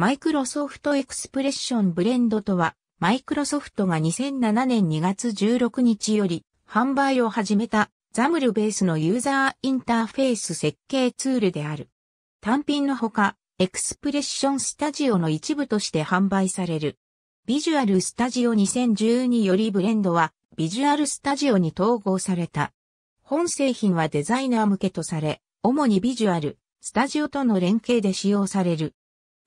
マイクロソフトエクスプレッションブレンドとは、マイクロソフトが2007年2月16日より販売を始めたザムルベースのユーザーインターフェース設計ツールである。単品のほか、エクスプレッションスタジオの一部として販売される。ビジュアルスタジオ2012よりブレンドはビジュアルスタジオに統合された。本製品はデザイナー向けとされ、主にビジュアル、スタジオとの連携で使用される。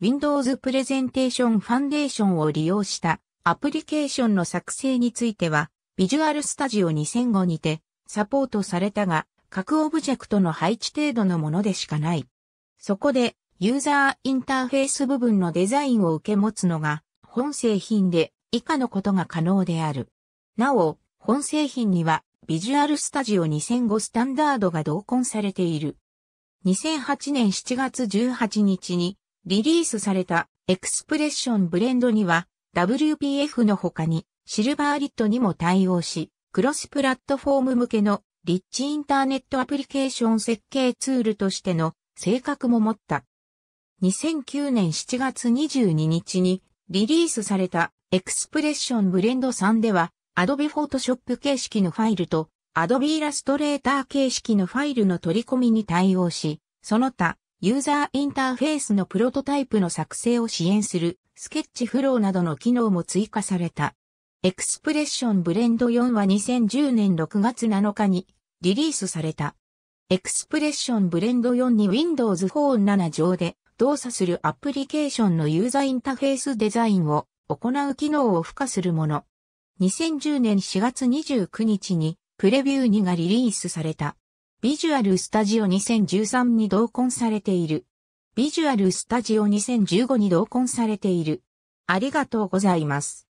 Windows プレゼンテーションファンデーションを利用したアプリケーションの作成については、Visual Studio 2005にてサポートされたが、各オブジェクトの配置程度のものでしかない。そこで、ユーザーインターフェース部分のデザインを受け持つのが、本製品で以下のことが可能である。なお、本製品には、Visual Studio 2005スタンダードが同梱されている。2008年7月18日に、リリースされたエクスプレッションブレンドには WPF の他にシルバーリットにも対応し、クロスプラットフォーム向けのリッチインターネットアプリケーション設計ツールとしての性格も持った。2009年7月22日にリリースされたエクスプレッションブレンド3では Adobe Photoshop 形式のファイルと Adobe Illustrator 形式のファイルの取り込みに対応し、その他ユーザーインターフェースのプロトタイプの作成を支援するスケッチフローなどの機能も追加された。エクスプレッションブレンド4は2010年6月7日にリリースされた。エクスプレッションブレンド4に Windows Phone 7上で動作するアプリケーションのユーザーインターフェースデザインを行う機能を付加するもの。2010年4月29日にプレビュー2がリリースされた。ビジュアルスタジオ2013に同梱されている。ビジュアルスタジオ2015に同梱されている。ありがとうございます。